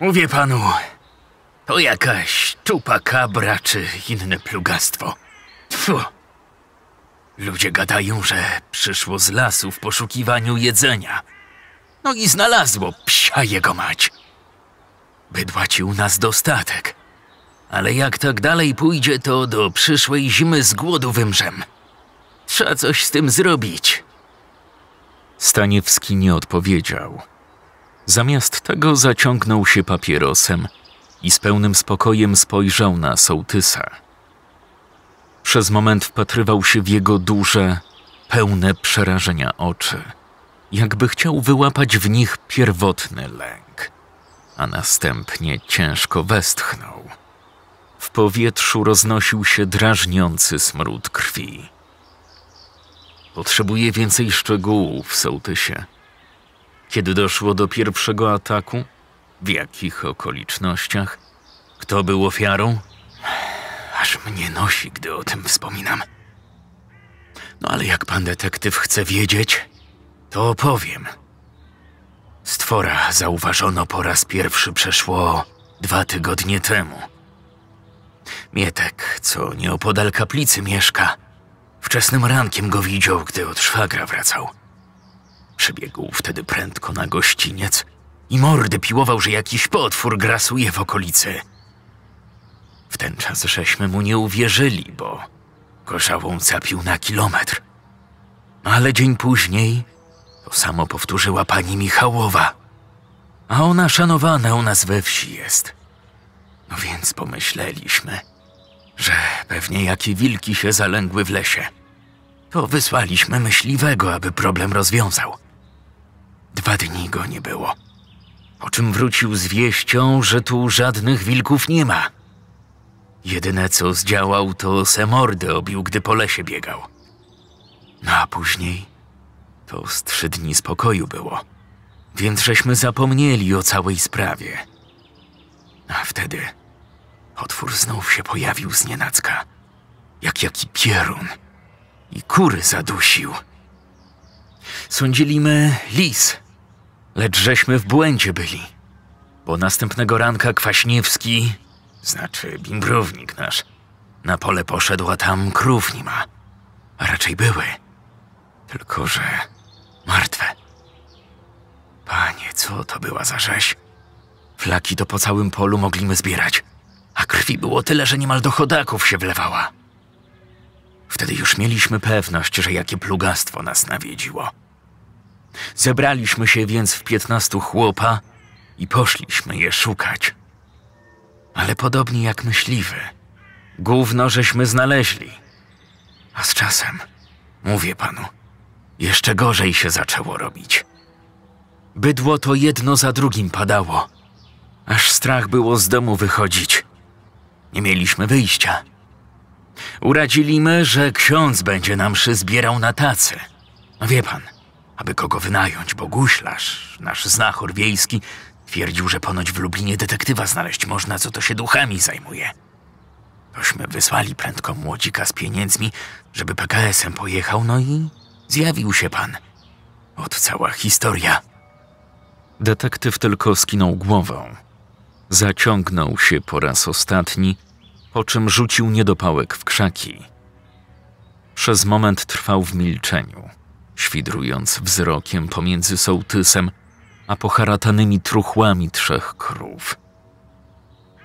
Mówię panu, to jakaś tupa kabra czy inne plugastwo. Tfu. Ludzie gadają, że przyszło z lasu w poszukiwaniu jedzenia. No i znalazło psia jego mać. Bydłaci u nas dostatek. Ale jak tak dalej pójdzie, to do przyszłej zimy z głodu wymrzem. Trzeba coś z tym zrobić. Staniewski nie odpowiedział. Zamiast tego zaciągnął się papierosem i z pełnym spokojem spojrzał na sołtysa. Przez moment wpatrywał się w jego duże, pełne przerażenia oczy, jakby chciał wyłapać w nich pierwotny lęk, a następnie ciężko westchnął. W powietrzu roznosił się drażniący smród krwi. Potrzebuję więcej szczegółów, sołtysie – kiedy doszło do pierwszego ataku? W jakich okolicznościach? Kto był ofiarą? Aż mnie nosi, gdy o tym wspominam. No ale jak pan detektyw chce wiedzieć, to opowiem. Stwora zauważono po raz pierwszy przeszło dwa tygodnie temu. Mietek, co nieopodal kaplicy mieszka, wczesnym rankiem go widział, gdy od szwagra wracał. Przybiegł wtedy prędko na gościniec i mordy piłował, że jakiś potwór grasuje w okolicy. W ten czas żeśmy mu nie uwierzyli, bo gorzałą pił na kilometr. Ale dzień później to samo powtórzyła pani Michałowa. A ona szanowana u nas we wsi jest. No więc pomyśleliśmy, że pewnie jakie wilki się zalęgły w lesie. To wysłaliśmy myśliwego, aby problem rozwiązał. Dwa dni go nie było. O czym wrócił z wieścią, że tu żadnych wilków nie ma. Jedyne co zdziałał, to se mordy obił, gdy po lesie biegał. No a później to z trzy dni spokoju było. Więc żeśmy zapomnieli o całej sprawie. A wtedy otwór znów się pojawił z nienacka, jak jaki pierun i kury zadusił. Sądziliśmy lis, lecz żeśmy w błędzie byli. Bo następnego ranka Kwaśniewski, znaczy bimbrownik nasz, na pole poszedł, a tam krów nie ma. A raczej były. Tylko, że martwe. Panie, co to była za rzeź? Flaki to po całym polu mogliśmy zbierać, a krwi było tyle, że niemal do chodaków się wlewała. Wtedy już mieliśmy pewność, że jakie plugastwo nas nawiedziło. Zebraliśmy się więc w piętnastu chłopa i poszliśmy je szukać. Ale podobnie jak myśliwy, gówno żeśmy znaleźli. A z czasem, mówię panu, jeszcze gorzej się zaczęło robić. Bydło to jedno za drugim padało, aż strach było z domu wychodzić. Nie mieliśmy wyjścia. Uradziliśmy, że ksiądz będzie nam mszy zbierał na tacy. wie pan – aby kogo wynająć, bo guślarz, nasz znachor wiejski, twierdził, że ponoć w Lublinie detektywa znaleźć można, co to się duchami zajmuje. Tośmy wysłali prędko młodzika z pieniędzmi, żeby PKS-em pojechał, no i zjawił się pan. Od cała historia. Detektyw tylko skinął głową. Zaciągnął się po raz ostatni, po czym rzucił niedopałek w krzaki. Przez moment trwał w milczeniu świdrując wzrokiem pomiędzy sołtysem a poharatanymi truchłami trzech krów.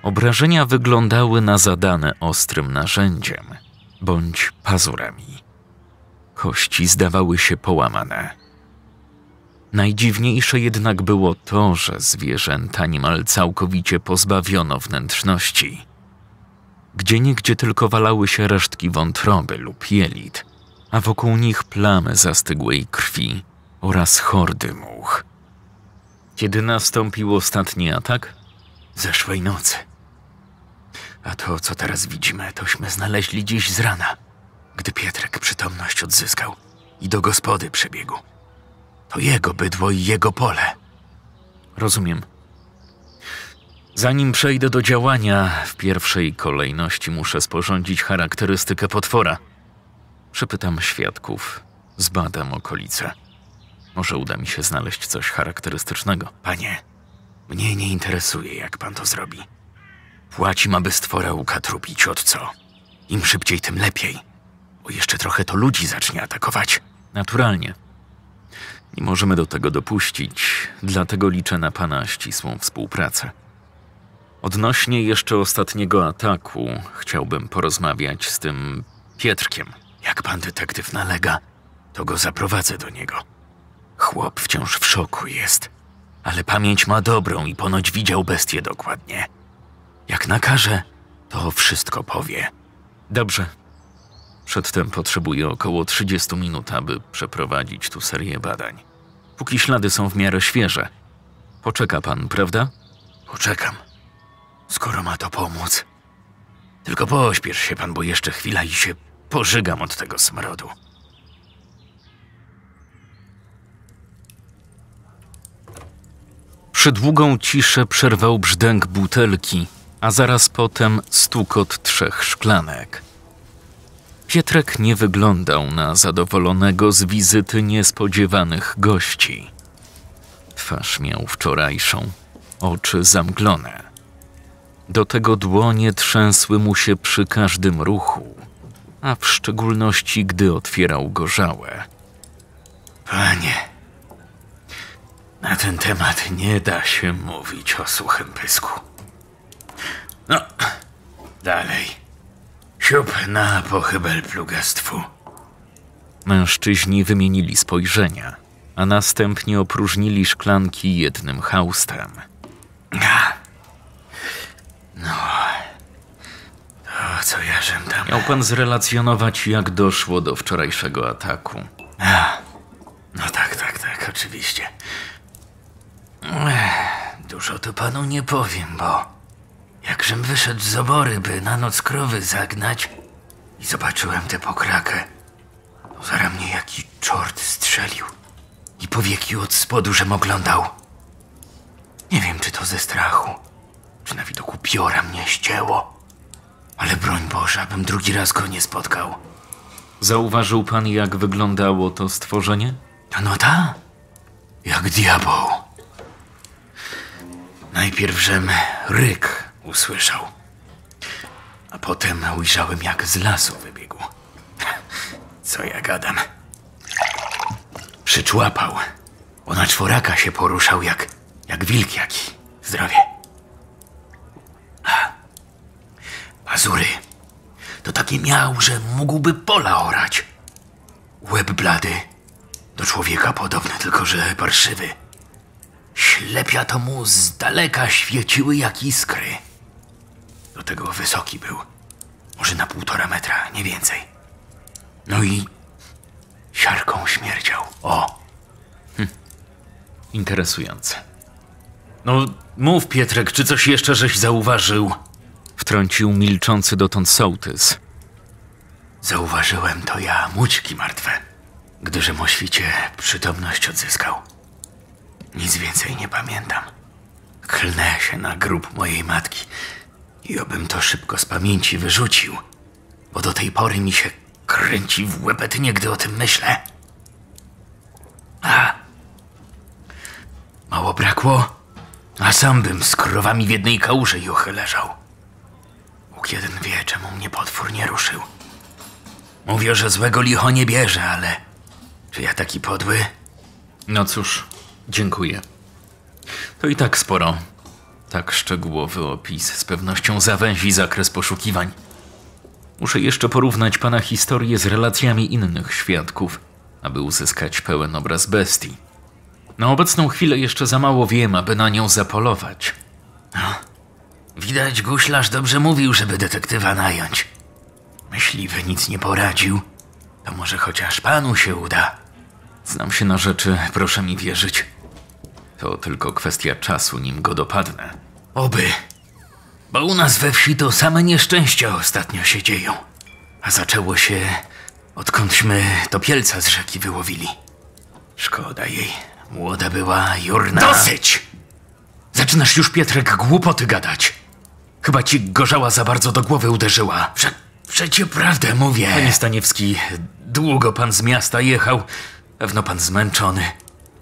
Obrażenia wyglądały na zadane ostrym narzędziem bądź pazurami. Kości zdawały się połamane. Najdziwniejsze jednak było to, że zwierzęta niemal całkowicie pozbawiono wnętrzności. Gdzie niegdzie tylko walały się resztki wątroby lub jelit – a wokół nich plamy zastygłej krwi oraz hordy much. Kiedy nastąpił ostatni atak? Zeszłej nocy. A to, co teraz widzimy, tośmy znaleźli dziś z rana, gdy Pietrek przytomność odzyskał i do gospody przebiegł. To jego bydło i jego pole. Rozumiem. Zanim przejdę do działania, w pierwszej kolejności muszę sporządzić charakterystykę potwora – Przepytam świadków, zbadam okolice. Może uda mi się znaleźć coś charakterystycznego. Panie, mnie nie interesuje, jak pan to zrobi. Płaci, aby stwora ukatrupić od co. Im szybciej, tym lepiej. Bo jeszcze trochę to ludzi zacznie atakować. Naturalnie. Nie możemy do tego dopuścić, dlatego liczę na pana ścisłą współpracę. Odnośnie jeszcze ostatniego ataku, chciałbym porozmawiać z tym Pietrkiem. Jak pan detektyw nalega, to go zaprowadzę do niego. Chłop wciąż w szoku jest, ale pamięć ma dobrą i ponoć widział bestię dokładnie. Jak nakaże, to wszystko powie. Dobrze. Przedtem potrzebuję około 30 minut, aby przeprowadzić tu serię badań. Póki ślady są w miarę świeże. Poczeka pan, prawda? Poczekam. Skoro ma to pomóc. Tylko pośpiesz się pan, bo jeszcze chwila i się Pożygam od tego smrodu. Przydługą ciszę przerwał brzdęk butelki, a zaraz potem stukot trzech szklanek. Pietrek nie wyglądał na zadowolonego z wizyty niespodziewanych gości. Twarz miał wczorajszą, oczy zamglone. Do tego dłonie trzęsły mu się przy każdym ruchu a w szczególności gdy otwierał gorzałe. Panie, na ten temat nie da się mówić o suchym pysku. No, dalej. Siup na pochybel plugastwu. Mężczyźni wymienili spojrzenia, a następnie opróżnili szklanki jednym haustem. No, co ja tam... Miał pan zrelacjonować, jak doszło do wczorajszego ataku. A, no tak, tak, tak, oczywiście. Ech, dużo to panu nie powiem, bo jakżem wyszedł z obory, by na noc krowy zagnać i zobaczyłem tę pokrakę, to no, zara mnie jaki czort strzelił i powieki od spodu, żem oglądał. Nie wiem, czy to ze strachu, czy na widoku piora mnie ścięło. Ale broń Boże, abym drugi raz go nie spotkał. Zauważył pan, jak wyglądało to stworzenie? No, no ta? Jak diabeł. Najpierw żem ryk usłyszał, a potem ujrzałem, jak z lasu wybiegł. Co ja gadam? Przyczłapał. Ona czworaka się poruszał jak, jak wilk jaki. Zdrowie. Azury to taki miał, że mógłby pola orać. Łeb blady, do człowieka podobny, tylko że parszywy. Ślepia to mu z daleka świeciły jak iskry. Do tego wysoki był, może na półtora metra, nie więcej. No i siarką śmierdział. O! Hm. Interesujące. No, mów Pietrek, czy coś jeszcze żeś zauważył? wtrącił milczący dotąd sołtys. Zauważyłem to ja, mućki martwe, gdyż o świcie przytomność odzyskał. Nic więcej nie pamiętam. Klnę się na grób mojej matki i obym to szybko z pamięci wyrzucił, bo do tej pory mi się kręci w łebetynie, gdy o tym myślę. A, mało brakło, a sam bym z krowami w jednej kałuży juchy leżał. Kiedy jeden wie, czemu mnie potwór nie ruszył. Mówię, że złego licho nie bierze, ale czy ja taki podły? No cóż, dziękuję. To i tak sporo. Tak szczegółowy opis z pewnością zawęzi zakres poszukiwań. Muszę jeszcze porównać pana historię z relacjami innych świadków, aby uzyskać pełen obraz bestii. Na obecną chwilę jeszcze za mało wiem, aby na nią zapolować. No, Widać, guślarz dobrze mówił, żeby detektywa nająć. Myśliwy nic nie poradził. To może chociaż panu się uda. Znam się na rzeczy, proszę mi wierzyć. To tylko kwestia czasu, nim go dopadnę. Oby. Bo u nas we wsi to same nieszczęścia ostatnio się dzieją. A zaczęło się odkądśmy topielca z rzeki wyłowili. Szkoda jej. Młoda była, jurna... Dosyć! Zaczynasz już, Pietrek, głupoty gadać. Chyba ci gorzała za bardzo do głowy uderzyła. Prze przecie prawdę mówię. Panie Staniewski, długo pan z miasta jechał. Pewno pan zmęczony.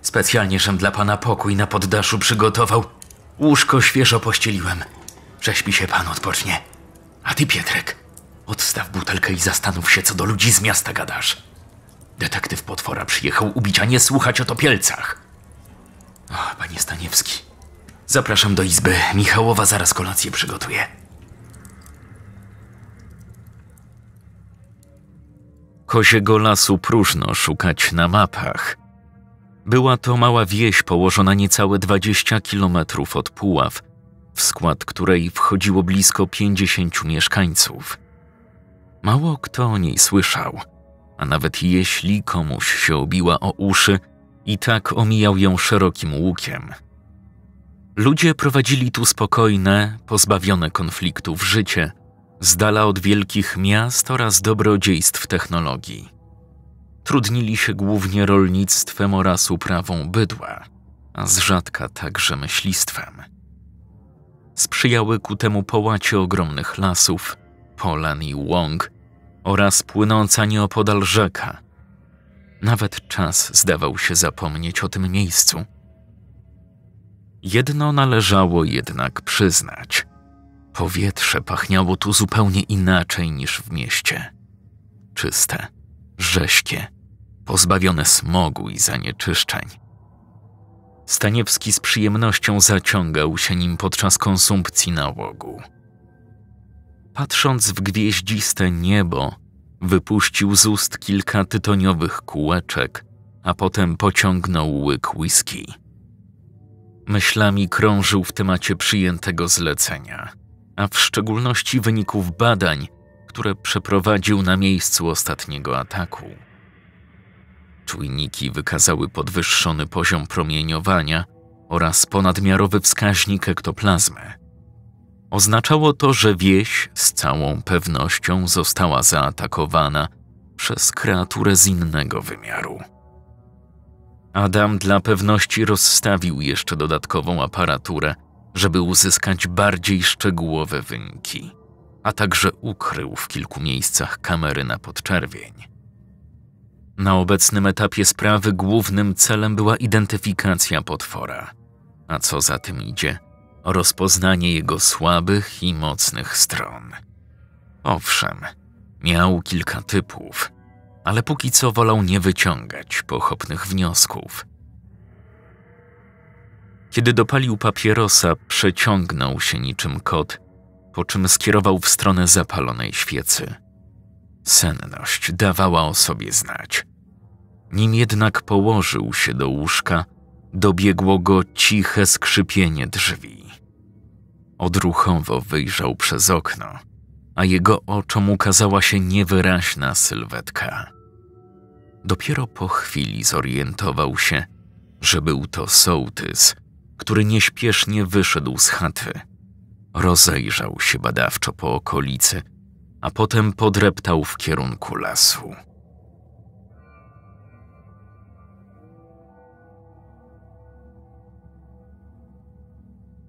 Specjalnie, żem dla pana pokój na poddaszu przygotował. Łóżko świeżo pościeliłem. Prześpi się pan, odpocznie. A ty, Pietrek, odstaw butelkę i zastanów się, co do ludzi z miasta gadasz. Detektyw potwora przyjechał ubić, a nie słuchać o topielcach. O, panie Staniewski, Zapraszam do izby. Michałowa zaraz kolację przygotuje. Koziego lasu próżno szukać na mapach. Była to mała wieś położona niecałe 20 kilometrów od Puław, w skład której wchodziło blisko 50 mieszkańców. Mało kto o niej słyszał, a nawet jeśli komuś się obiła o uszy, i tak omijał ją szerokim łukiem – Ludzie prowadzili tu spokojne, pozbawione konfliktów życie, z dala od wielkich miast oraz dobrodziejstw technologii. Trudnili się głównie rolnictwem oraz uprawą bydła, a z rzadka także myślistwem. Sprzyjały ku temu połacie ogromnych lasów, polan i łąk oraz płynąca nieopodal rzeka. Nawet czas zdawał się zapomnieć o tym miejscu – Jedno należało jednak przyznać. Powietrze pachniało tu zupełnie inaczej niż w mieście. Czyste, rześkie, pozbawione smogu i zanieczyszczeń. Staniewski z przyjemnością zaciągał się nim podczas konsumpcji nałogu. Patrząc w gwieździste niebo, wypuścił z ust kilka tytoniowych kółeczek, a potem pociągnął łyk whisky. Myślami krążył w temacie przyjętego zlecenia, a w szczególności wyników badań, które przeprowadził na miejscu ostatniego ataku. Czujniki wykazały podwyższony poziom promieniowania oraz ponadmiarowy wskaźnik ektoplazmy. Oznaczało to, że wieś z całą pewnością została zaatakowana przez kreaturę z innego wymiaru. Adam dla pewności rozstawił jeszcze dodatkową aparaturę, żeby uzyskać bardziej szczegółowe wyniki, a także ukrył w kilku miejscach kamery na podczerwień. Na obecnym etapie sprawy głównym celem była identyfikacja potwora, a co za tym idzie, rozpoznanie jego słabych i mocnych stron. Owszem, miał kilka typów – ale póki co wolał nie wyciągać pochopnych wniosków. Kiedy dopalił papierosa, przeciągnął się niczym kot, po czym skierował w stronę zapalonej świecy. Senność dawała o sobie znać. Nim jednak położył się do łóżka, dobiegło go ciche skrzypienie drzwi. Odruchowo wyjrzał przez okno – a jego oczom ukazała się niewyraźna sylwetka. Dopiero po chwili zorientował się, że był to sołtys, który nieśpiesznie wyszedł z chaty. Rozejrzał się badawczo po okolicy, a potem podreptał w kierunku lasu.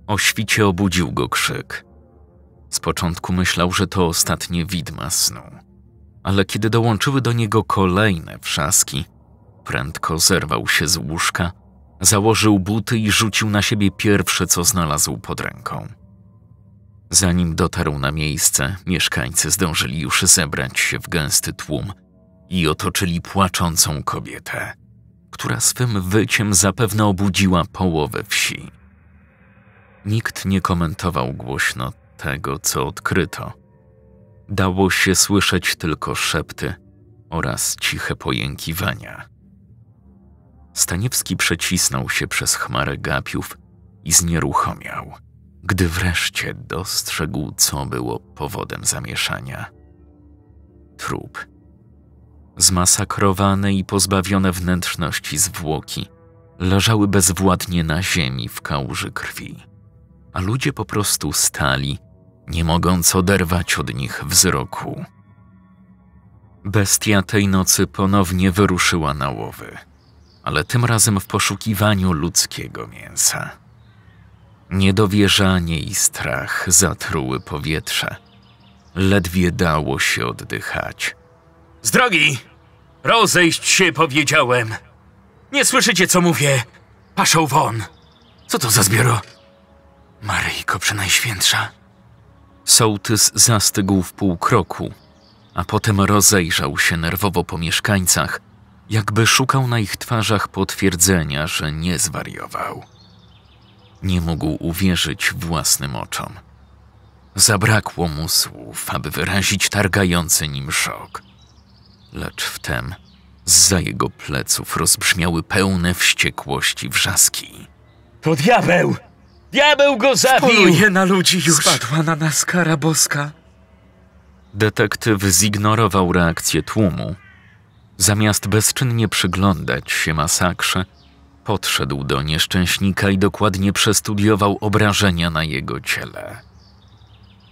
O świcie obudził go krzyk. Z początku myślał, że to ostatnie widma snu, ale kiedy dołączyły do niego kolejne wrzaski, prędko zerwał się z łóżka, założył buty i rzucił na siebie pierwsze, co znalazł pod ręką. Zanim dotarł na miejsce, mieszkańcy zdążyli już zebrać się w gęsty tłum i otoczyli płaczącą kobietę, która swym wyciem zapewne obudziła połowę wsi. Nikt nie komentował głośno tego, co odkryto. Dało się słyszeć tylko szepty oraz ciche pojękiwania. Staniewski przecisnął się przez chmarę gapiów i znieruchomiał, gdy wreszcie dostrzegł, co było powodem zamieszania. Trup. Zmasakrowane i pozbawione wnętrzności zwłoki leżały bezwładnie na ziemi w kałuży krwi, a ludzie po prostu stali nie mogąc oderwać od nich wzroku. Bestia tej nocy ponownie wyruszyła na łowy, ale tym razem w poszukiwaniu ludzkiego mięsa. Niedowierzanie i strach zatruły powietrze. Ledwie dało się oddychać. Z drogi! Rozejść się powiedziałem! Nie słyszycie, co mówię? Paszał won! Co to za zbioro? Maryjko Przenajświętsza! Sołtys zastygł w półkroku, a potem rozejrzał się nerwowo po mieszkańcach, jakby szukał na ich twarzach potwierdzenia, że nie zwariował. Nie mógł uwierzyć własnym oczom. Zabrakło mu słów, aby wyrazić targający nim szok. Lecz wtem za jego pleców rozbrzmiały pełne wściekłości wrzaski. To diabeł! Diabeł go zabił! Poluje na ludzi już! Spadła na nas kara boska. Detektyw zignorował reakcję tłumu. Zamiast bezczynnie przyglądać się masakrze, podszedł do nieszczęśnika i dokładnie przestudiował obrażenia na jego ciele.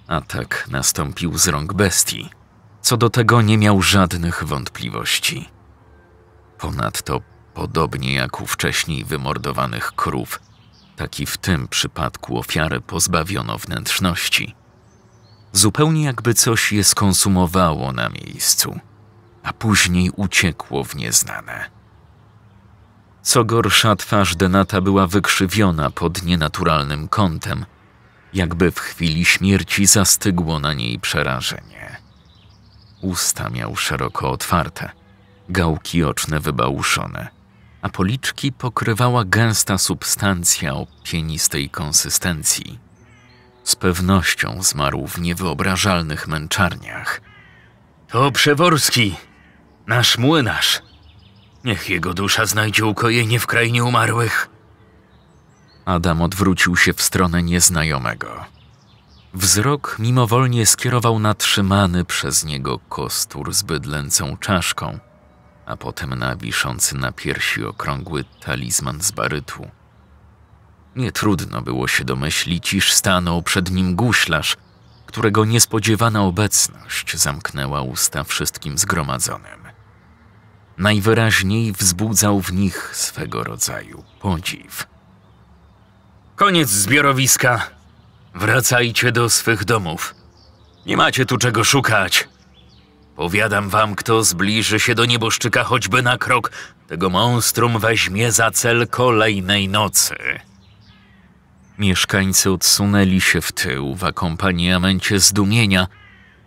Atak nastąpił z rąk bestii. Co do tego nie miał żadnych wątpliwości. Ponadto, podobnie jak u wcześniej wymordowanych krów, tak i w tym przypadku ofiarę pozbawiono wnętrzności. Zupełnie jakby coś je skonsumowało na miejscu, a później uciekło w nieznane. Co gorsza, twarz Denata była wykrzywiona pod nienaturalnym kątem, jakby w chwili śmierci zastygło na niej przerażenie. Usta miał szeroko otwarte, gałki oczne wybałuszone – a policzki pokrywała gęsta substancja o pienistej konsystencji. Z pewnością zmarł w niewyobrażalnych męczarniach. To Przeworski, nasz młynarz. Niech jego dusza znajdzie ukojenie w krainie umarłych. Adam odwrócił się w stronę nieznajomego. Wzrok mimowolnie skierował na trzymany przez niego kostur z bydlęcą czaszką – a potem na wiszący na piersi okrągły talizman z barytu. Nie trudno było się domyślić, iż stanął przed nim guślarz, którego niespodziewana obecność zamknęła usta wszystkim zgromadzonym. Najwyraźniej wzbudzał w nich swego rodzaju podziw. Koniec zbiorowiska! Wracajcie do swych domów. Nie macie tu czego szukać. Powiadam wam, kto zbliży się do nieboszczyka choćby na krok, tego monstrum weźmie za cel kolejnej nocy. Mieszkańcy odsunęli się w tył w akompaniamencie zdumienia,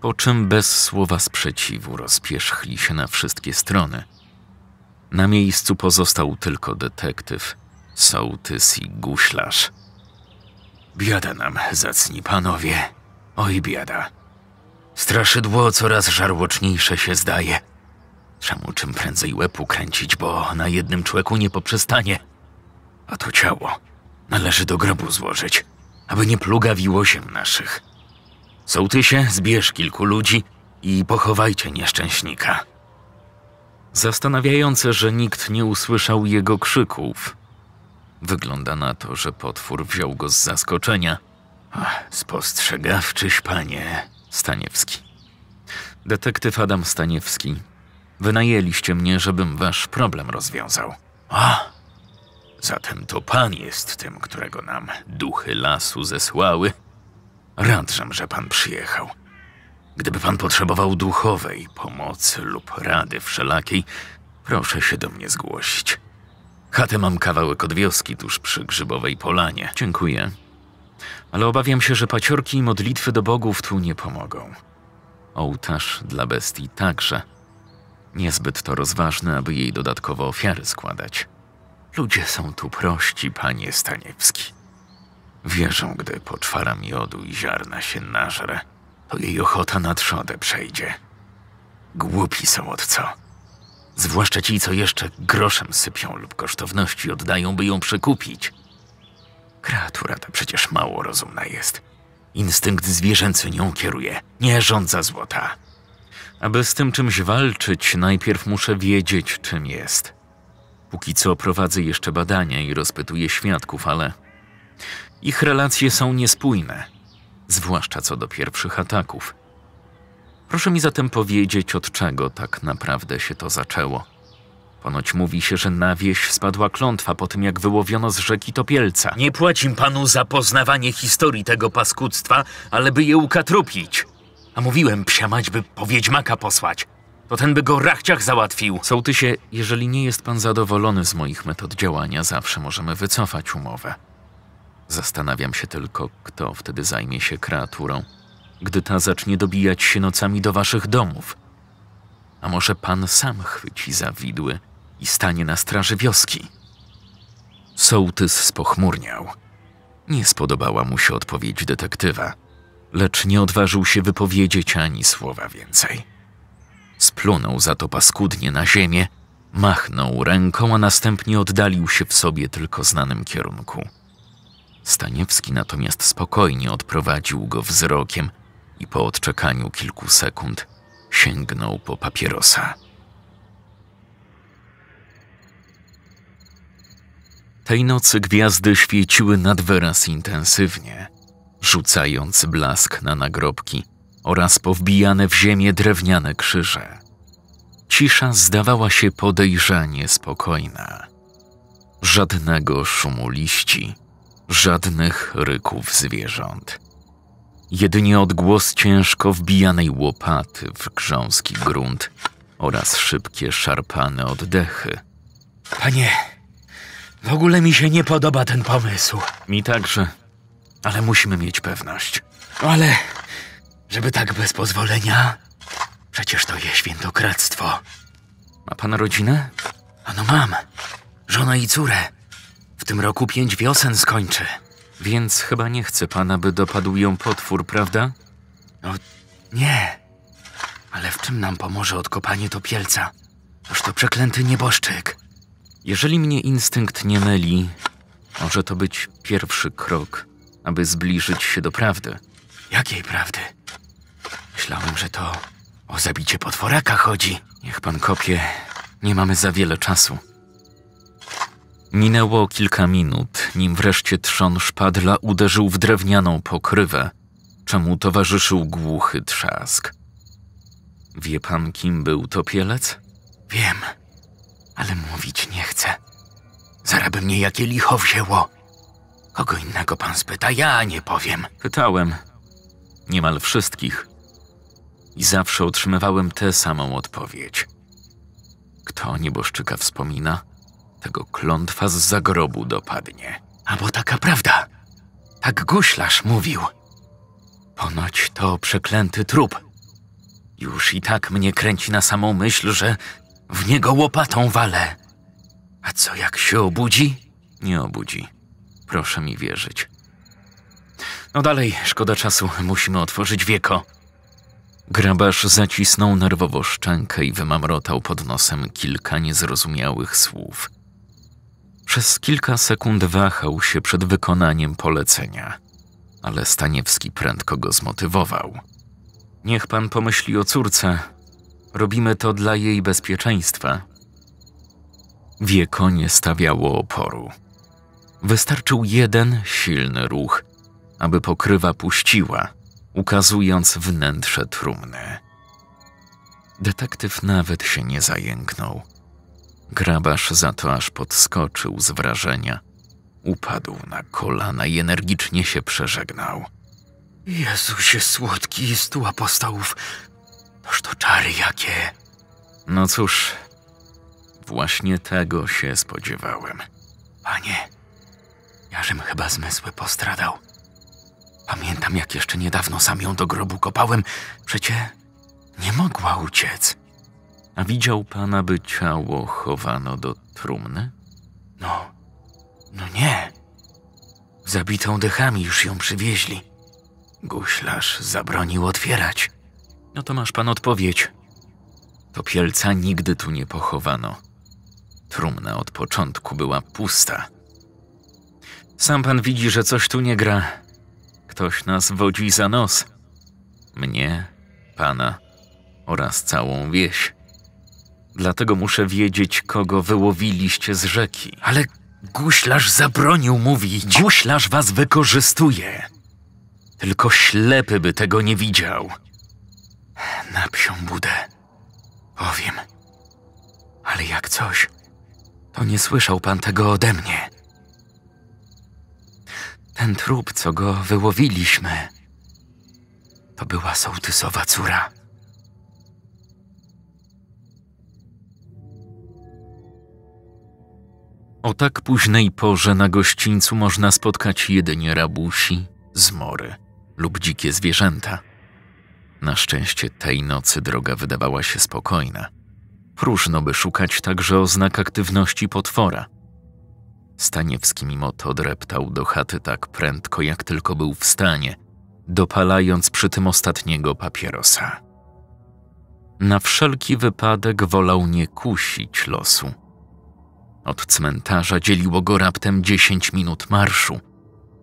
po czym bez słowa sprzeciwu rozpierzchli się na wszystkie strony. Na miejscu pozostał tylko detektyw, sołtys i guślarz. Biada nam, zacni panowie. Oj, biada. Straszydło coraz żarłoczniejsze się zdaje. Trzeba mu czym prędzej łeb ukręcić, bo na jednym człeku nie poprzestanie. A to ciało należy do grobu złożyć, aby nie plugawiło się naszych. Sołtysie, zbierz kilku ludzi i pochowajcie nieszczęśnika. Zastanawiające, że nikt nie usłyszał jego krzyków. Wygląda na to, że potwór wziął go z zaskoczenia. Ach, spostrzegawczyś, panie. Staniewski. Detektyw Adam Staniewski, wynajęliście mnie, żebym wasz problem rozwiązał. A! Zatem to pan jest tym, którego nam duchy lasu zesłały. Radżem, że pan przyjechał. Gdyby pan potrzebował duchowej pomocy lub rady wszelakiej, proszę się do mnie zgłosić. Chatę mam kawałek od wioski tuż przy Grzybowej Polanie. Dziękuję ale obawiam się, że paciorki i modlitwy do bogów tu nie pomogą. Ołtarz dla bestii także. Niezbyt to rozważne, aby jej dodatkowo ofiary składać. Ludzie są tu prości, panie Staniewski. Wierzą, gdy poczwara miodu i ziarna się nażre, to jej ochota na trzodę przejdzie. Głupi są od co. Zwłaszcza ci, co jeszcze groszem sypią lub kosztowności oddają, by ją przekupić – Kreatura ta przecież mało rozumna jest. Instynkt zwierzęcy nią kieruje, nie rządza złota. Aby z tym czymś walczyć, najpierw muszę wiedzieć, czym jest. Póki co prowadzę jeszcze badania i rozpytuję świadków, ale ich relacje są niespójne, zwłaszcza co do pierwszych ataków. Proszę mi zatem powiedzieć, od czego tak naprawdę się to zaczęło. Ponoć mówi się, że na wieś spadła klątwa po tym, jak wyłowiono z rzeki Topielca. Nie płacim panu za poznawanie historii tego paskudztwa, ale by je ukatrupić. A mówiłem psia mać, by powiedźmaka posłać. To ten by go rachciach załatwił. Sołtysie, jeżeli nie jest pan zadowolony z moich metod działania, zawsze możemy wycofać umowę. Zastanawiam się tylko, kto wtedy zajmie się kreaturą, gdy ta zacznie dobijać się nocami do waszych domów. A może pan sam chwyci za widły i stanie na straży wioski. Sołtys spochmurniał. Nie spodobała mu się odpowiedź detektywa, lecz nie odważył się wypowiedzieć ani słowa więcej. Splunął za to paskudnie na ziemię, machnął ręką, a następnie oddalił się w sobie tylko znanym kierunku. Staniewski natomiast spokojnie odprowadził go wzrokiem i po odczekaniu kilku sekund sięgnął po papierosa. Tej nocy gwiazdy świeciły nad wyraz intensywnie, rzucając blask na nagrobki oraz powbijane w ziemię drewniane krzyże. Cisza zdawała się podejrzanie spokojna. Żadnego szumu liści, żadnych ryków zwierząt. Jedynie odgłos ciężko wbijanej łopaty w grząski grunt oraz szybkie, szarpane oddechy. Panie! W ogóle mi się nie podoba ten pomysł. Mi także. Ale musimy mieć pewność. No, ale żeby tak bez pozwolenia? Przecież to jest świętokradztwo. Ma pan rodzinę? Ano mam. Żona i córę. W tym roku pięć wiosen skończy. Więc chyba nie chce pana, by dopadł ją potwór, prawda? No, nie. Ale w czym nam pomoże odkopanie topielca? Toż to przeklęty nieboszczyk. Jeżeli mnie instynkt nie myli, może to być pierwszy krok, aby zbliżyć się do prawdy. Jakiej prawdy? Myślałem, że to o zabicie potworaka chodzi. Niech pan kopie, nie mamy za wiele czasu. Minęło kilka minut, nim wreszcie trzon szpadla uderzył w drewnianą pokrywę, czemu towarzyszył głuchy trzask. Wie pan, kim był to pielec? Wiem ale mówić nie chcę. Zaraby mnie jakie licho wzięło. Kogo innego pan spyta, ja nie powiem. Pytałem. Niemal wszystkich. I zawsze otrzymywałem tę samą odpowiedź. Kto nieboszczyka wspomina, tego klątwa z zagrobu dopadnie. A bo taka prawda. Tak guślarz mówił. Ponoć to przeklęty trup. Już i tak mnie kręci na samą myśl, że w niego łopatą walę. A co, jak się obudzi? Nie obudzi. Proszę mi wierzyć. No dalej, szkoda czasu, musimy otworzyć wieko. Grabarz zacisnął nerwowo szczękę i wymamrotał pod nosem kilka niezrozumiałych słów. Przez kilka sekund wahał się przed wykonaniem polecenia, ale Staniewski prędko go zmotywował. Niech pan pomyśli o córce, Robimy to dla jej bezpieczeństwa. Wieko nie stawiało oporu. Wystarczył jeden silny ruch, aby pokrywa puściła, ukazując wnętrze trumny. Detektyw nawet się nie zajęknął. Grabarz za to aż podskoczył z wrażenia. Upadł na kolana i energicznie się przeżegnał. Jezusie słodki, stu apostałów, Noż to czary jakie! No cóż, właśnie tego się spodziewałem. Panie, jażem chyba zmysły postradał. Pamiętam, jak jeszcze niedawno sam ją do grobu kopałem. Przecie nie mogła uciec. A widział pana, by ciało chowano do trumny? No, no nie. Zabitą dechami już ją przywieźli. Guślarz zabronił otwierać. No to masz pan odpowiedź. Topielca nigdy tu nie pochowano. Trumna od początku była pusta. Sam pan widzi, że coś tu nie gra. Ktoś nas wodzi za nos. Mnie, pana oraz całą wieś. Dlatego muszę wiedzieć, kogo wyłowiliście z rzeki. Ale guślarz zabronił mówić. Guślarz was wykorzystuje. Tylko ślepy by tego nie widział. Na psią budę. Powiem. Ale jak coś, to nie słyszał pan tego ode mnie. Ten trup, co go wyłowiliśmy, to była sołtysowa córa. O tak późnej porze na gościńcu można spotkać jedynie rabusi, zmory lub dzikie zwierzęta. Na szczęście tej nocy droga wydawała się spokojna. Próżno by szukać także oznak aktywności potwora. Staniewski mimo to dreptał do chaty tak prędko, jak tylko był w stanie, dopalając przy tym ostatniego papierosa. Na wszelki wypadek wolał nie kusić losu. Od cmentarza dzieliło go raptem dziesięć minut marszu,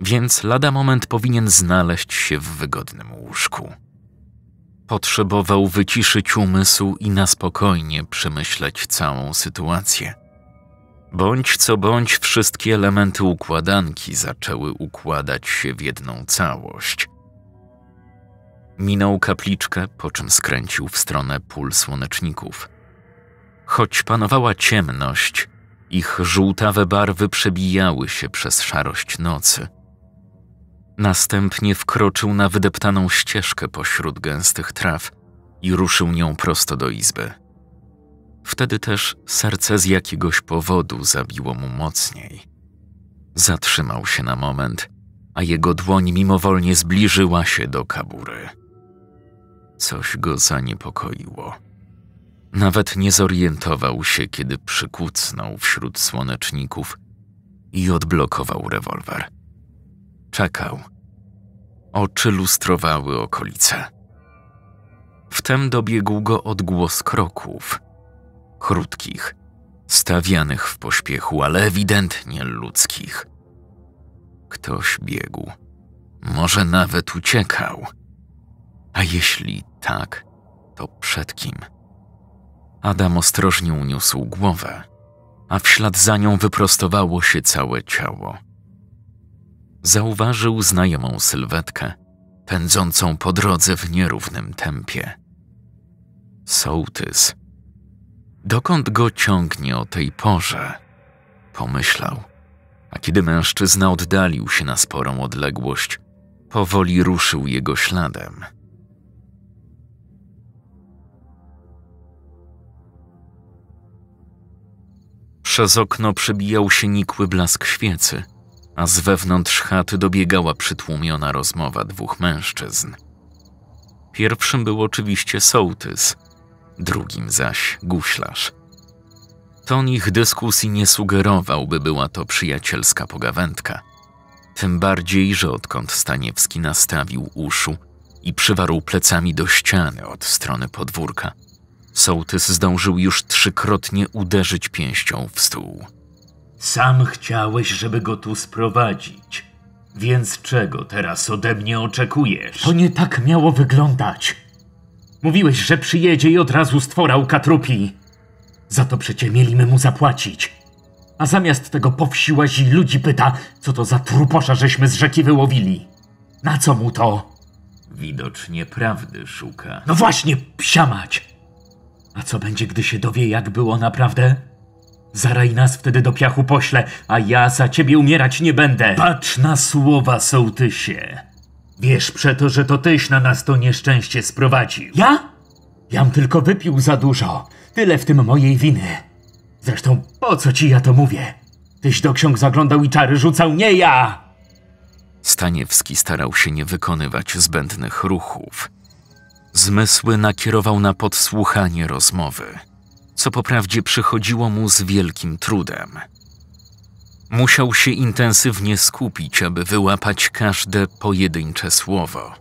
więc lada moment powinien znaleźć się w wygodnym łóżku. Potrzebował wyciszyć umysł i na spokojnie przemyśleć całą sytuację. Bądź co bądź, wszystkie elementy układanki zaczęły układać się w jedną całość. Minął kapliczkę, po czym skręcił w stronę pól słoneczników. Choć panowała ciemność, ich żółtawe barwy przebijały się przez szarość nocy, Następnie wkroczył na wydeptaną ścieżkę pośród gęstych traw i ruszył nią prosto do izby. Wtedy też serce z jakiegoś powodu zabiło mu mocniej. Zatrzymał się na moment, a jego dłoń mimowolnie zbliżyła się do kabury. Coś go zaniepokoiło. Nawet nie zorientował się, kiedy przykucnął wśród słoneczników i odblokował rewolwer. Czekał. Oczy lustrowały okolice. Wtem dobiegł go odgłos kroków, krótkich, stawianych w pośpiechu, ale ewidentnie ludzkich. Ktoś biegł, może nawet uciekał. A jeśli tak, to przed kim? Adam ostrożnie uniósł głowę, a w ślad za nią wyprostowało się całe ciało zauważył znajomą sylwetkę, pędzącą po drodze w nierównym tempie. Sołtys. Dokąd go ciągnie o tej porze? Pomyślał. A kiedy mężczyzna oddalił się na sporą odległość, powoli ruszył jego śladem. Przez okno przebijał się nikły blask świecy – a z wewnątrz chaty dobiegała przytłumiona rozmowa dwóch mężczyzn. Pierwszym był oczywiście sołtys, drugim zaś guślarz. Ton ich dyskusji nie sugerował, by była to przyjacielska pogawędka. Tym bardziej, że odkąd Staniewski nastawił uszu i przywarł plecami do ściany od strony podwórka, sołtys zdążył już trzykrotnie uderzyć pięścią w stół. Sam chciałeś, żeby go tu sprowadzić. Więc czego teraz ode mnie oczekujesz? To nie tak miało wyglądać. Mówiłeś, że przyjedzie i od razu stwora katrupi. Za to przecie mieliśmy mu zapłacić. A zamiast tego powsi łazi ludzi pyta, co to za truposza żeśmy z rzeki wyłowili. Na co mu to? Widocznie prawdy szuka. No właśnie, psiamać! A co będzie, gdy się dowie, jak było naprawdę? Zaraj nas wtedy do piachu pośle, a ja za ciebie umierać nie będę. Patrz na słowa, sołtysie. Wiesz przeto, że to tyś na nas to nieszczęście sprowadził. Ja? Jam tylko wypił za dużo. Tyle w tym mojej winy. Zresztą po co ci ja to mówię? Tyś do ksiąg zaglądał i czary rzucał, nie ja! Staniewski starał się nie wykonywać zbędnych ruchów. Zmysły nakierował na podsłuchanie rozmowy co poprawdzie przychodziło mu z wielkim trudem. Musiał się intensywnie skupić, aby wyłapać każde pojedyncze słowo.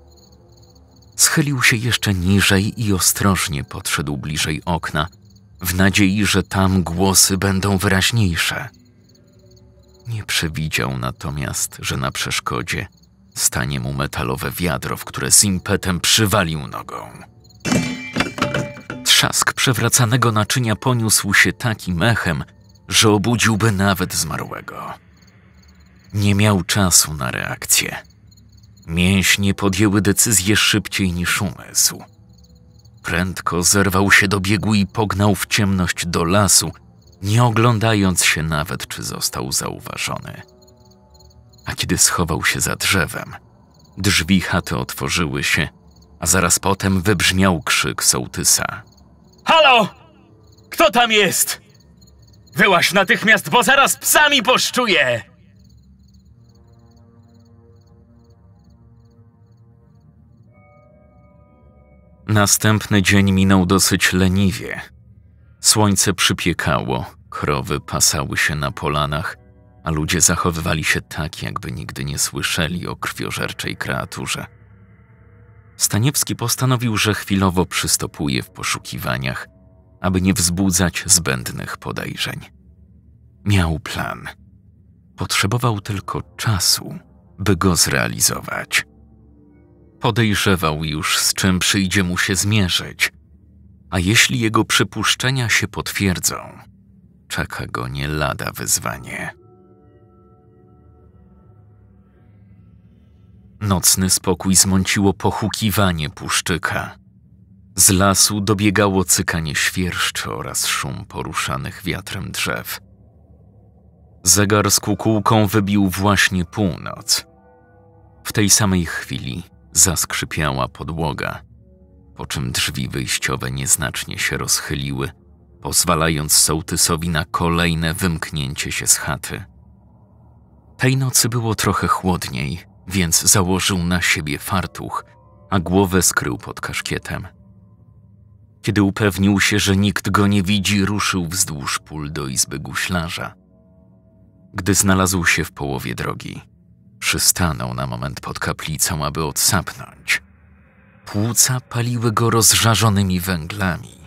Schylił się jeszcze niżej i ostrożnie podszedł bliżej okna, w nadziei, że tam głosy będą wyraźniejsze. Nie przewidział natomiast, że na przeszkodzie stanie mu metalowe wiadro, w które z impetem przywalił nogą. Trzask przewracanego naczynia poniósł się takim echem, że obudziłby nawet zmarłego. Nie miał czasu na reakcję. Mięśnie podjęły decyzję szybciej niż umysł. Prędko zerwał się do biegu i pognał w ciemność do lasu, nie oglądając się nawet, czy został zauważony. A kiedy schował się za drzewem, drzwi chaty otworzyły się, a zaraz potem wybrzmiał krzyk sołtysa. Halo! Kto tam jest? Wyłaś natychmiast, bo zaraz psami poszczuję! Następny dzień minął dosyć leniwie. Słońce przypiekało, krowy pasały się na polanach, a ludzie zachowywali się tak, jakby nigdy nie słyszeli o krwiożerczej kreaturze. Staniewski postanowił, że chwilowo przystopuje w poszukiwaniach, aby nie wzbudzać zbędnych podejrzeń. Miał plan. Potrzebował tylko czasu, by go zrealizować. Podejrzewał już, z czym przyjdzie mu się zmierzyć, a jeśli jego przypuszczenia się potwierdzą, czeka go nie lada wyzwanie. Nocny spokój zmąciło pochukiwanie puszczyka. Z lasu dobiegało cykanie świerszczy oraz szum poruszanych wiatrem drzew. Zegar z kukułką wybił właśnie północ. W tej samej chwili zaskrzypiała podłoga, po czym drzwi wyjściowe nieznacznie się rozchyliły, pozwalając sołtysowi na kolejne wymknięcie się z chaty. Tej nocy było trochę chłodniej – więc założył na siebie fartuch, a głowę skrył pod kaszkietem. Kiedy upewnił się, że nikt go nie widzi, ruszył wzdłuż pól do izby guślarza. Gdy znalazł się w połowie drogi, przystanął na moment pod kaplicą, aby odsapnąć. Płuca paliły go rozżarzonymi węglami.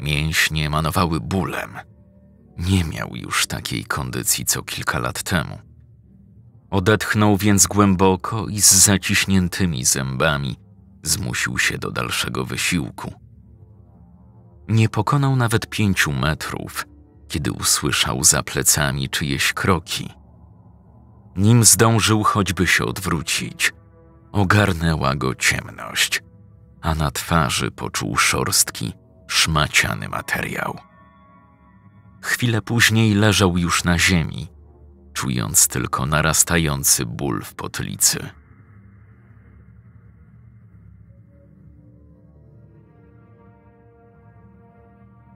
Mięśnie manowały bólem. Nie miał już takiej kondycji co kilka lat temu. Odetchnął więc głęboko i z zaciśniętymi zębami zmusił się do dalszego wysiłku. Nie pokonał nawet pięciu metrów, kiedy usłyszał za plecami czyjeś kroki. Nim zdążył choćby się odwrócić, ogarnęła go ciemność, a na twarzy poczuł szorstki, szmaciany materiał. Chwilę później leżał już na ziemi, czując tylko narastający ból w potlicy.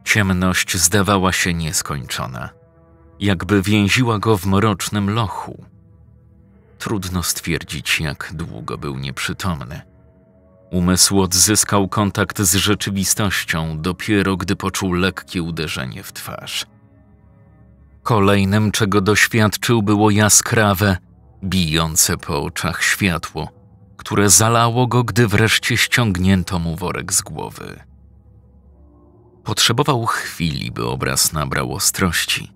Ciemność zdawała się nieskończona, jakby więziła go w mrocznym lochu. Trudno stwierdzić, jak długo był nieprzytomny. Umysł odzyskał kontakt z rzeczywistością dopiero gdy poczuł lekkie uderzenie w twarz. Kolejnym, czego doświadczył, było jaskrawe, bijące po oczach światło, które zalało go, gdy wreszcie ściągnięto mu worek z głowy. Potrzebował chwili, by obraz nabrał ostrości.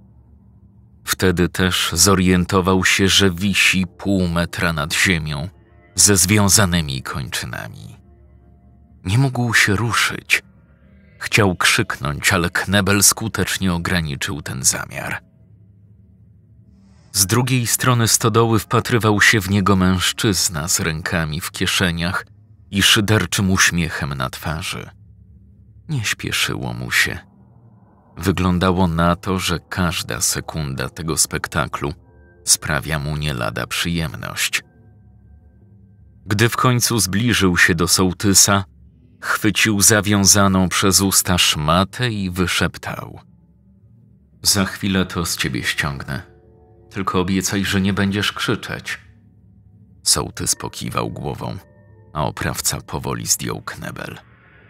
Wtedy też zorientował się, że wisi pół metra nad ziemią, ze związanymi kończynami. Nie mógł się ruszyć. Chciał krzyknąć, ale Knebel skutecznie ograniczył ten zamiar. Z drugiej strony stodoły wpatrywał się w niego mężczyzna z rękami w kieszeniach i szyderczym uśmiechem na twarzy. Nie śpieszyło mu się. Wyglądało na to, że każda sekunda tego spektaklu sprawia mu nie lada przyjemność. Gdy w końcu zbliżył się do sołtysa, chwycił zawiązaną przez usta szmatę i wyszeptał: Za chwilę to z ciebie ściągnę. Tylko obiecaj, że nie będziesz krzyczeć. Sołtys pokiwał głową, a oprawca powoli zdjął knebel.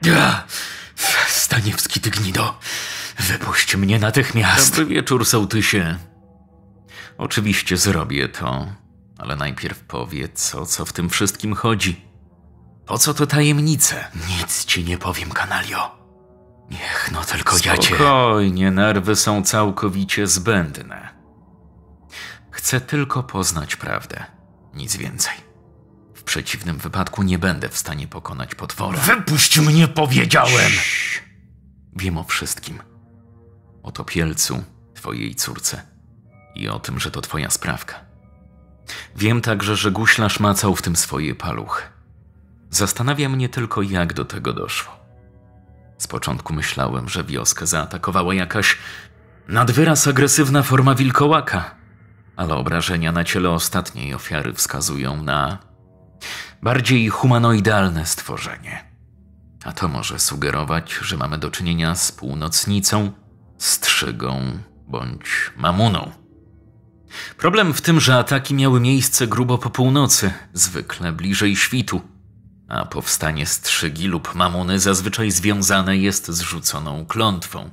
Ja! Staniewski, ty gnido! Wypuść mnie natychmiast! Dobry wieczór, sołtysie. Oczywiście zrobię to, ale najpierw powiedz, o co w tym wszystkim chodzi. Po co to tajemnice? Nic ci nie powiem, kanalio. Niech no tylko Spokojnie, ja cię... Spokojnie, nerwy są całkowicie zbędne. Chcę tylko poznać prawdę, nic więcej. W przeciwnym wypadku nie będę w stanie pokonać potwora. Wypuść mnie, powiedziałem! Ciii. Wiem o wszystkim. O topielcu, twojej córce i o tym, że to twoja sprawka. Wiem także, że guślarz macał w tym swoje paluchy. Zastanawia mnie tylko, jak do tego doszło. Z początku myślałem, że wioskę zaatakowała jakaś nadwyraz agresywna forma wilkołaka ale obrażenia na ciele ostatniej ofiary wskazują na bardziej humanoidalne stworzenie. A to może sugerować, że mamy do czynienia z północnicą, strzygą bądź mamuną. Problem w tym, że ataki miały miejsce grubo po północy, zwykle bliżej świtu, a powstanie strzygi lub mamuny zazwyczaj związane jest z rzuconą klątwą.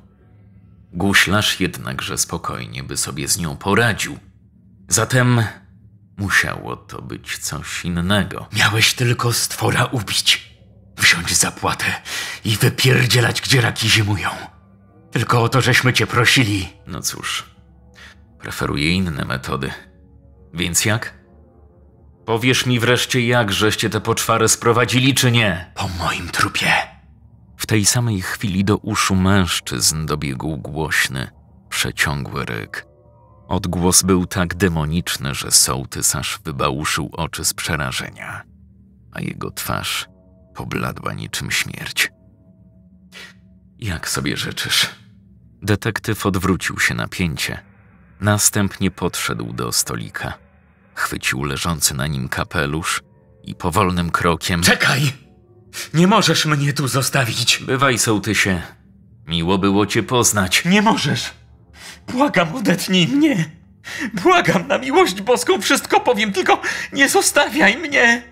Guślarz jednakże spokojnie by sobie z nią poradził, Zatem musiało to być coś innego. Miałeś tylko stwora ubić, wziąć zapłatę i wypierdzielać, gdzie raki zimują. Tylko o to, żeśmy cię prosili. No cóż, preferuję inne metody. Więc jak? Powiesz mi wreszcie, jak żeście te poczwary sprowadzili, czy nie? Po moim trupie. W tej samej chwili do uszu mężczyzn dobiegł głośny, przeciągły ryk. Odgłos był tak demoniczny, że aż wybałuszył oczy z przerażenia, a jego twarz pobladła niczym śmierć. Jak sobie życzysz? Detektyw odwrócił się na pięcie. Następnie podszedł do stolika. Chwycił leżący na nim kapelusz i powolnym krokiem... Czekaj! Nie możesz mnie tu zostawić! Bywaj, sołtysie. Miło było cię poznać. Nie możesz! Błagam, odetnij mnie! Błagam, na miłość boską wszystko powiem, tylko nie zostawiaj mnie!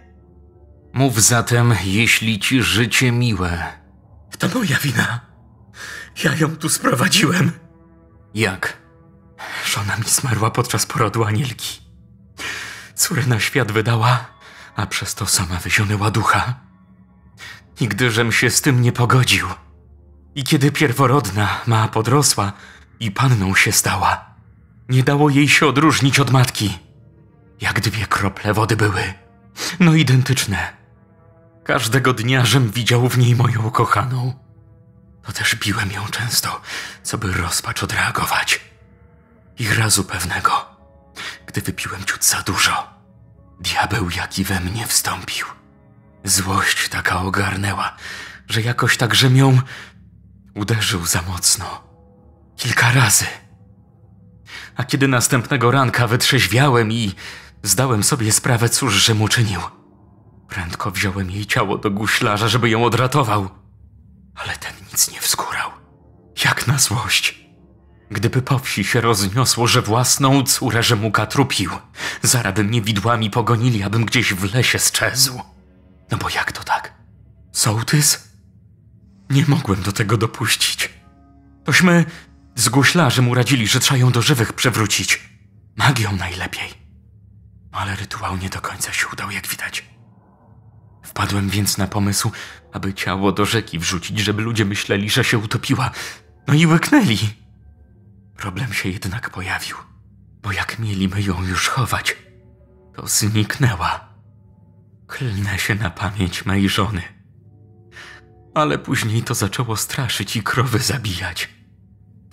Mów zatem, jeśli ci życie miłe. To moja wina. Ja ją tu sprowadziłem. Jak? Żona mi zmarła podczas porodu Anielki. Córę na świat wydała, a przez to sama wyzionęła ducha. Nigdyżem się z tym nie pogodził. I kiedy pierworodna, ma podrosła, i panną się stała. Nie dało jej się odróżnić od matki. Jak dwie krople wody były. No identyczne. Każdego dnia, żem widział w niej moją ukochaną. To też biłem ją często, co by rozpacz odreagować. I razu pewnego, gdy wypiłem ciut za dużo, diabeł jaki we mnie wstąpił. Złość taka ogarnęła, że jakoś tak, żem ją uderzył za mocno kilka razy. A kiedy następnego ranka wytrzeźwiałem i zdałem sobie sprawę, cóż żem uczynił, prędko wziąłem jej ciało do guślarza, żeby ją odratował. Ale ten nic nie wskórał. Jak na złość. Gdyby po wsi się rozniosło, że własną córę Rzemuka trupił, zarabby mnie widłami pogonili, abym gdzieś w lesie sczezł. No bo jak to tak? Sołtys? Nie mogłem do tego dopuścić. Tośmy że mu radzili, że trzeba ją do żywych przewrócić. Magią najlepiej. Ale rytuał nie do końca się udał, jak widać. Wpadłem więc na pomysł, aby ciało do rzeki wrzucić, żeby ludzie myśleli, że się utopiła. No i łyknęli. Problem się jednak pojawił, bo jak mieliby ją już chować, to zniknęła. Klnę się na pamięć mej żony. Ale później to zaczęło straszyć i krowy zabijać.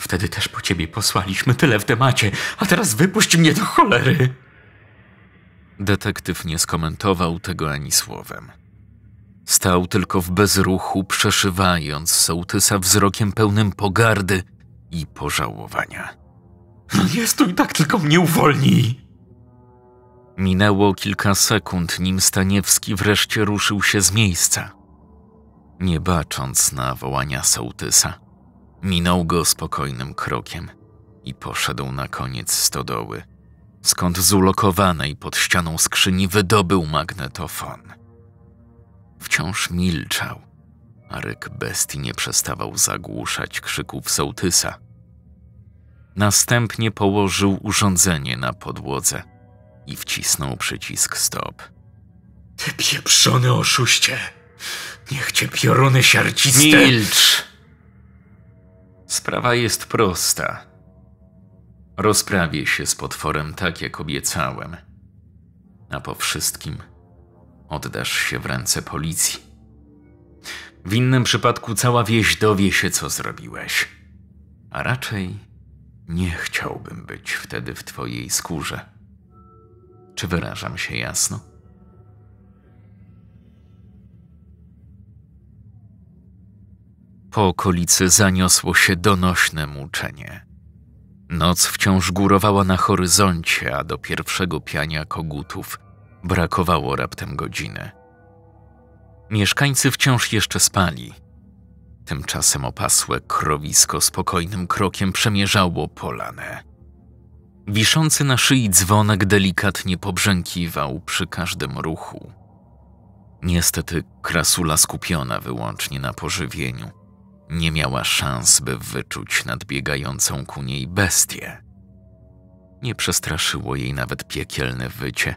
Wtedy też po ciebie posłaliśmy tyle w temacie, a teraz wypuść mnie do cholery! Detektyw nie skomentował tego ani słowem. Stał tylko w bezruchu, przeszywając sołtysa wzrokiem pełnym pogardy i pożałowania. No nie stój tak, tylko mnie uwolnij! Minęło kilka sekund, nim Staniewski wreszcie ruszył się z miejsca, nie bacząc na wołania sołtysa. Minął go spokojnym krokiem i poszedł na koniec stodoły, skąd z ulokowanej pod ścianą skrzyni wydobył magnetofon. Wciąż milczał, a ryk bestii nie przestawał zagłuszać krzyków sołtysa. Następnie położył urządzenie na podłodze i wcisnął przycisk stop. Ty pieprzony oszuście! Niech cię pioruny siarciste... Milcz! Sprawa jest prosta. Rozprawię się z potworem tak, jak obiecałem. A po wszystkim oddasz się w ręce policji. W innym przypadku cała wieś dowie się, co zrobiłeś. A raczej nie chciałbym być wtedy w twojej skórze. Czy wyrażam się jasno? Po okolicy zaniosło się donośne młoczenie. Noc wciąż górowała na horyzoncie, a do pierwszego piania kogutów brakowało raptem godziny. Mieszkańcy wciąż jeszcze spali. Tymczasem opasłe krowisko spokojnym krokiem przemierzało polanę. Wiszący na szyi dzwonek delikatnie pobrzękiwał przy każdym ruchu. Niestety krasula skupiona wyłącznie na pożywieniu – nie miała szans, by wyczuć nadbiegającą ku niej bestię. Nie przestraszyło jej nawet piekielne wycie,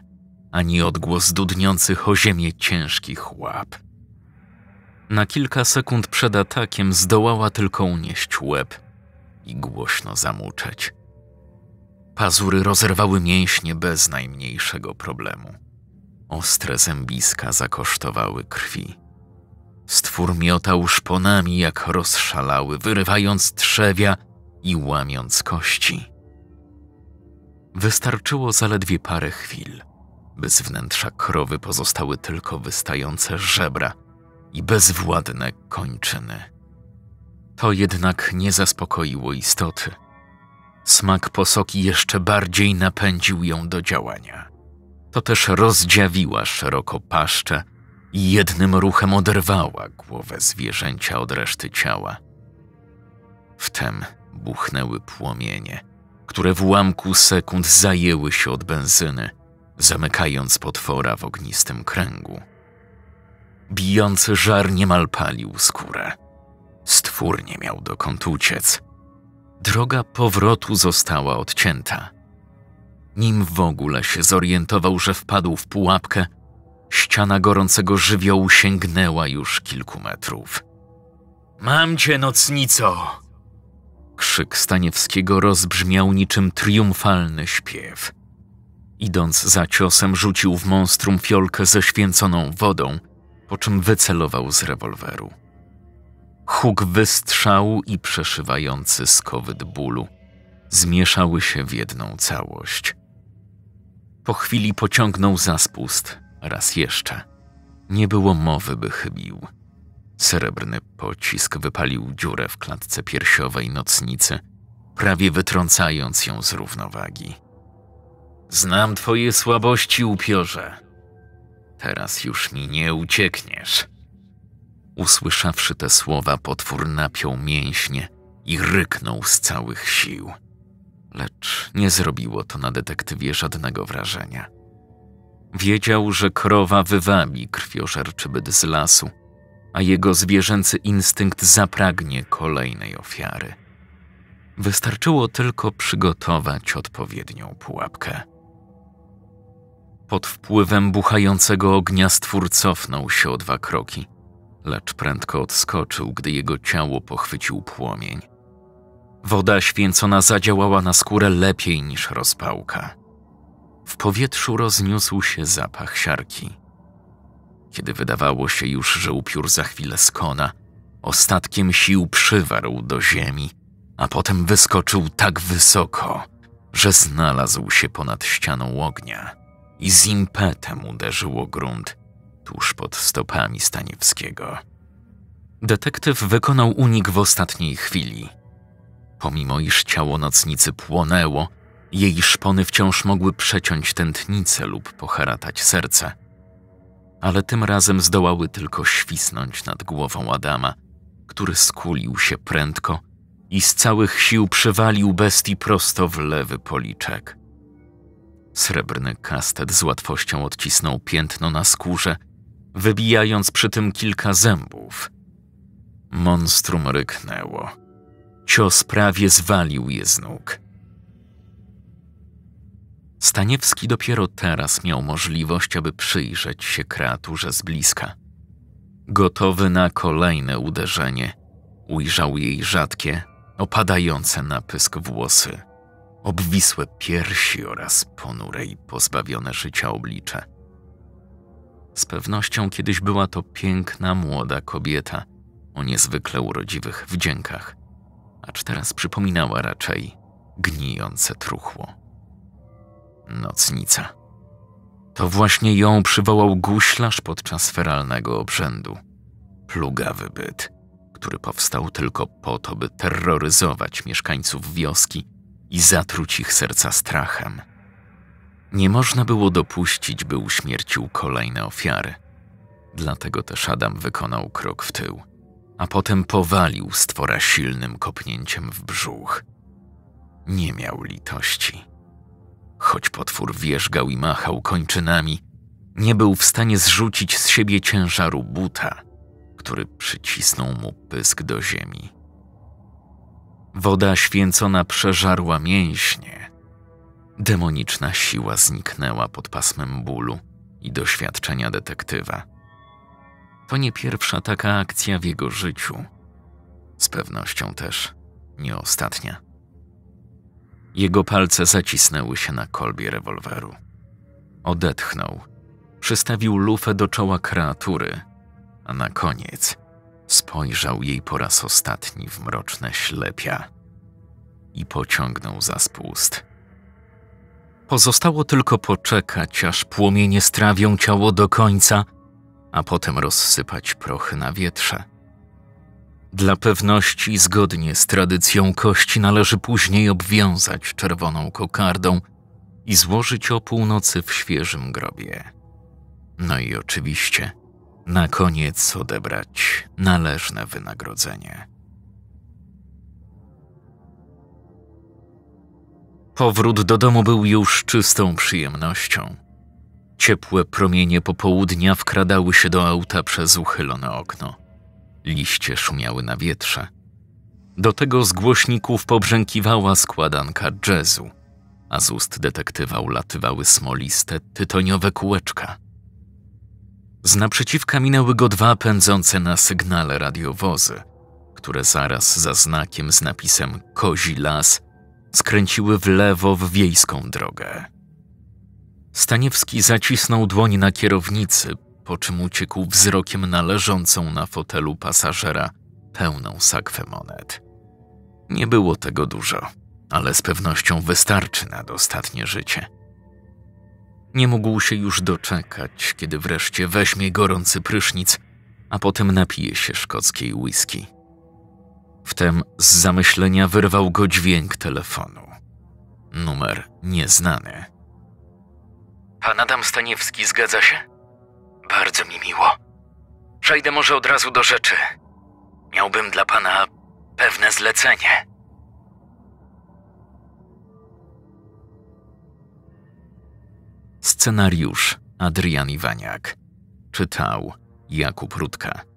ani odgłos dudniących o ziemię ciężkich łap. Na kilka sekund przed atakiem zdołała tylko unieść łeb i głośno zamuczeć. Pazury rozerwały mięśnie bez najmniejszego problemu. Ostre zębiska zakosztowały krwi. Stwór miotał szponami jak rozszalały, wyrywając trzewia i łamiąc kości. Wystarczyło zaledwie parę chwil, by z wnętrza krowy pozostały tylko wystające żebra i bezwładne kończyny. To jednak nie zaspokoiło istoty. Smak posoki jeszcze bardziej napędził ją do działania. To też rozdziawiła szeroko paszczę, jednym ruchem oderwała głowę zwierzęcia od reszty ciała. Wtem buchnęły płomienie, które w ułamku sekund zajęły się od benzyny, zamykając potwora w ognistym kręgu. Bijący żar niemal palił skórę. Stwór nie miał dokąd uciec. Droga powrotu została odcięta. Nim w ogóle się zorientował, że wpadł w pułapkę, Ściana gorącego żywiołu sięgnęła już kilku metrów. Mam cię, nocnico! Krzyk Staniewskiego rozbrzmiał niczym triumfalny śpiew. Idąc za ciosem, rzucił w monstrum fiolkę ze święconą wodą, po czym wycelował z rewolweru. Huk wystrzału i przeszywający skowyt bólu zmieszały się w jedną całość. Po chwili pociągnął za spust, raz jeszcze. Nie było mowy, by chybił. Srebrny pocisk wypalił dziurę w klatce piersiowej nocnicy, prawie wytrącając ją z równowagi. Znam twoje słabości, upiorze. Teraz już mi nie uciekniesz. Usłyszawszy te słowa, potwór napiął mięśnie i ryknął z całych sił. Lecz nie zrobiło to na detektywie żadnego wrażenia. Wiedział, że krowa wywabi krwiożerczy byt z lasu, a jego zwierzęcy instynkt zapragnie kolejnej ofiary. Wystarczyło tylko przygotować odpowiednią pułapkę. Pod wpływem buchającego ognia stwór cofnął się o dwa kroki, lecz prędko odskoczył, gdy jego ciało pochwycił płomień. Woda święcona zadziałała na skórę lepiej niż rozpałka. W powietrzu rozniósł się zapach siarki. Kiedy wydawało się już, że upiór za chwilę skona, ostatkiem sił przywarł do ziemi, a potem wyskoczył tak wysoko, że znalazł się ponad ścianą ognia i z impetem uderzyło grunt tuż pod stopami Staniewskiego. Detektyw wykonał unik w ostatniej chwili. Pomimo iż ciało nocnicy płonęło, jej szpony wciąż mogły przeciąć tętnice lub poharatać serce. Ale tym razem zdołały tylko świsnąć nad głową Adama, który skulił się prędko i z całych sił przewalił bestii prosto w lewy policzek. Srebrny kastet z łatwością odcisnął piętno na skórze, wybijając przy tym kilka zębów. Monstrum ryknęło. Cios prawie zwalił je z nóg. Staniewski dopiero teraz miał możliwość, aby przyjrzeć się kreaturze z bliska. Gotowy na kolejne uderzenie, ujrzał jej rzadkie, opadające na pysk włosy, obwisłe piersi oraz ponure i pozbawione życia oblicze. Z pewnością kiedyś była to piękna młoda kobieta o niezwykle urodziwych wdziękach, acz teraz przypominała raczej gnijące truchło. Nocnica. To właśnie ją przywołał guślarz podczas feralnego obrzędu. Plugawy byt, który powstał tylko po to, by terroryzować mieszkańców wioski i zatruć ich serca strachem. Nie można było dopuścić, by uśmiercił kolejne ofiary. Dlatego też Adam wykonał krok w tył, a potem powalił stwora silnym kopnięciem w brzuch. Nie miał litości. Choć potwór wierzgał i machał kończynami, nie był w stanie zrzucić z siebie ciężaru buta, który przycisnął mu pysk do ziemi. Woda święcona przeżarła mięśnie. Demoniczna siła zniknęła pod pasmem bólu i doświadczenia detektywa. To nie pierwsza taka akcja w jego życiu. Z pewnością też nie ostatnia. Jego palce zacisnęły się na kolbie rewolweru. Odetchnął. Przystawił lufę do czoła kreatury, a na koniec spojrzał jej po raz ostatni w mroczne ślepia i pociągnął za spust. Pozostało tylko poczekać, aż płomienie strawią ciało do końca, a potem rozsypać prochy na wietrze. Dla pewności, zgodnie z tradycją kości, należy później obwiązać czerwoną kokardą i złożyć o północy w świeżym grobie. No i oczywiście, na koniec odebrać należne wynagrodzenie. Powrót do domu był już czystą przyjemnością. Ciepłe promienie popołudnia wkradały się do auta przez uchylone okno. Liście szumiały na wietrze. Do tego z głośników pobrzękiwała składanka jazzu, a z ust detektywa ulatywały smoliste, tytoniowe kółeczka. Z naprzeciwka minęły go dwa pędzące na sygnale radiowozy, które zaraz za znakiem z napisem Kozi Las skręciły w lewo w wiejską drogę. Staniewski zacisnął dłoń na kierownicy, po czym uciekł wzrokiem na leżącą na fotelu pasażera pełną sakwę monet. Nie było tego dużo, ale z pewnością wystarczy na dostatnie życie. Nie mógł się już doczekać, kiedy wreszcie weźmie gorący prysznic, a potem napije się szkockiej whisky. Wtem z zamyślenia wyrwał go dźwięk telefonu. Numer nieznany. Pan Adam Staniewski zgadza się? Bardzo mi miło. Przejdę może od razu do rzeczy. Miałbym dla pana pewne zlecenie. Scenariusz Adrian Iwaniak. Czytał Jakub Rutka.